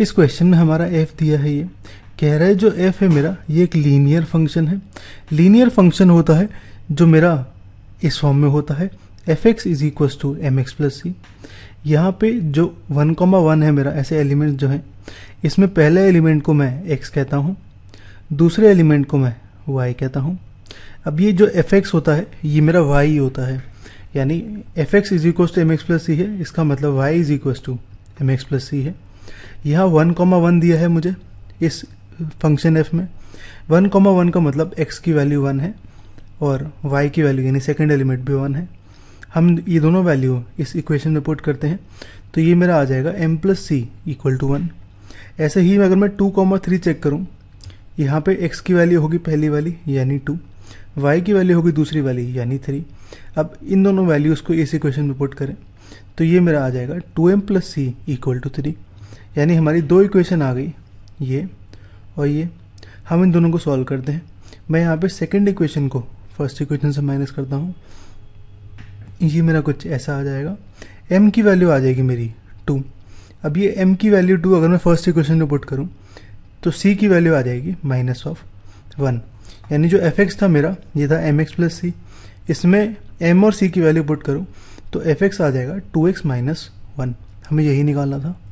इस क्वेश्चन में हमारा एफ दिया है ये कह रहा है जो एफ है मेरा ये एक लीनियर फंक्शन है लीनियर फंक्शन होता है जो मेरा इस फॉर्म में होता है F X is equal to M X plus C यहाँ पे जो वन कॉमा वन है मेरा ऐसे एलिमेंट जो हैं इसमें पहले एलिमेंट को मैं एक्स कहता हूँ दूसरे एलिमेंट को मैं वाई कहता हूँ अब ये जो एफ एक्स होता है ये मेरा वाई होता है यानी F X is equal to M X plus C है इसका मतलब Y is equal to M X plus C है यहाँ वन कॉमा वन दिया है मुझे इस फंक्शन एफ में वन कॉमा वन का मतलब एक्स की वैल्यू वन है और वाई की वैल्यू यानी सेकेंड एलिमेंट भी वन है हम ये दोनों वैल्यू इस इक्वेशन में पुट करते हैं तो ये मेरा आ जाएगा M plus C equal to one ऐसे ही अगर मैं टू कॉमा थ्री चेक करूँ यहाँ पे एक्स की वैल्यू होगी पहली वाली यानी टू वाई की वैल्यू होगी दूसरी वाली यानी थ्री अब इन दोनों वैल्यूज़ को इस इक्वेशन में पुट करें तो ये मेरा आ जाएगा two M plus C equal to three यानी हमारी दो इक्वेशन आ गई ये और ये हम इन दोनों को सॉल्व करते हैं मैं यहाँ पे सेकंड इक्वेशन को फर्स्ट इक्वेशन से माइनस करता हूँ ये मेरा कुछ ऐसा आ जाएगा एम की वैल्यू आ जाएगी मेरी टू अब ये एम की वैल्यू टू अगर मैं फर्स्ट इक्वेशन में पुट करूँ तो सी की वैल्यू आ जाएगी माइनस ऑफ वन यानी जो एफ एक्स था मेरा ये था एम एक्स प्लस सी इसमें एम और सी की वैल्यू पुट करूँ तो एफ एक्स आ जाएगा टू एक्स माइनस वन हमें यही निकालना था